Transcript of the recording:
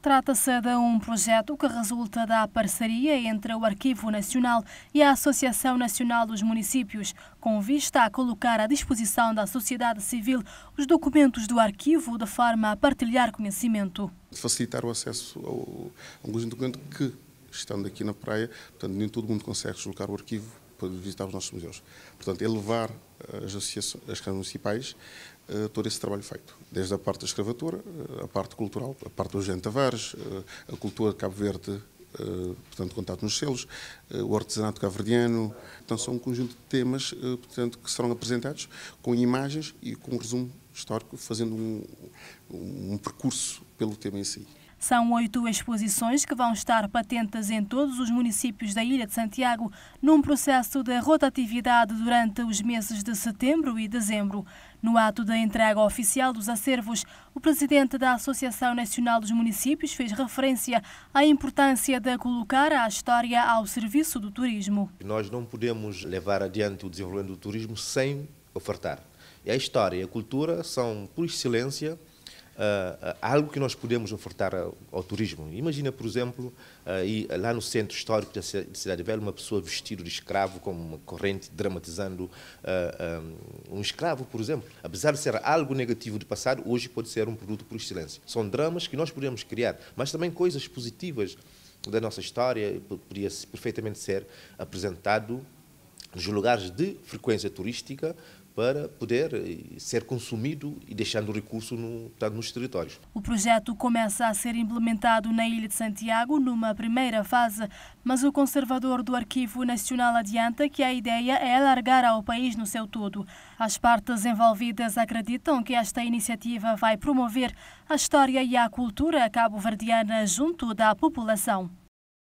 Trata-se de um projeto que resulta da parceria entre o Arquivo Nacional e a Associação Nacional dos Municípios, com vista a colocar à disposição da sociedade civil os documentos do arquivo de forma a partilhar conhecimento. Facilitar o acesso a alguns documentos que, estando aqui na praia, portanto, nem todo mundo consegue deslocar o arquivo poder visitar os nossos museus. Portanto, elevar é eh, as associações, as câmaras municipais, eh, todo esse trabalho feito. Desde a parte da escravatura, eh, a parte cultural, a parte do Jean Tavares, a cultura de Cabo Verde, portanto, contato nos selos, o artesanato caboverdiano. Então, são um conjunto de temas portanto, que serão apresentados com imagens e com um resumo histórico, fazendo um, um percurso pelo tema em si. São oito exposições que vão estar patentes em todos os municípios da Ilha de Santiago, num processo de rotatividade durante os meses de setembro e dezembro. No ato da entrega oficial dos acervos, o presidente da Associação Nacional dos Municípios fez referência à importância de colocar a história ao serviço do turismo. Nós não podemos levar adiante o desenvolvimento do turismo sem ofertar. E a história e a cultura são, por excelência, uh, algo que nós podemos ofertar ao, ao turismo. Imagina, por exemplo, uh, e lá no centro histórico da Cidade Velha, uma pessoa vestida de escravo com uma corrente dramatizando uh, um, um, escravo, por exemplo. Apesar de ser algo negativo do passado, hoje pode ser um produto por excelência. São dramas que nós podemos criar, mas também coisas positivas da nossa história, poderia perfeitamente ser apresentado nos lugares de frequência turística para poder eh, ser consumido e deixando o recurso no, nos territórios. O projeto começa a ser implementado na Ilha de Santiago numa primeira fase, mas o conservador do Arquivo Nacional adianta que a ideia é alargar ao país no seu todo. As partes envolvidas acreditam que esta iniciativa vai promover a história e a cultura cabo-verdiana junto da população.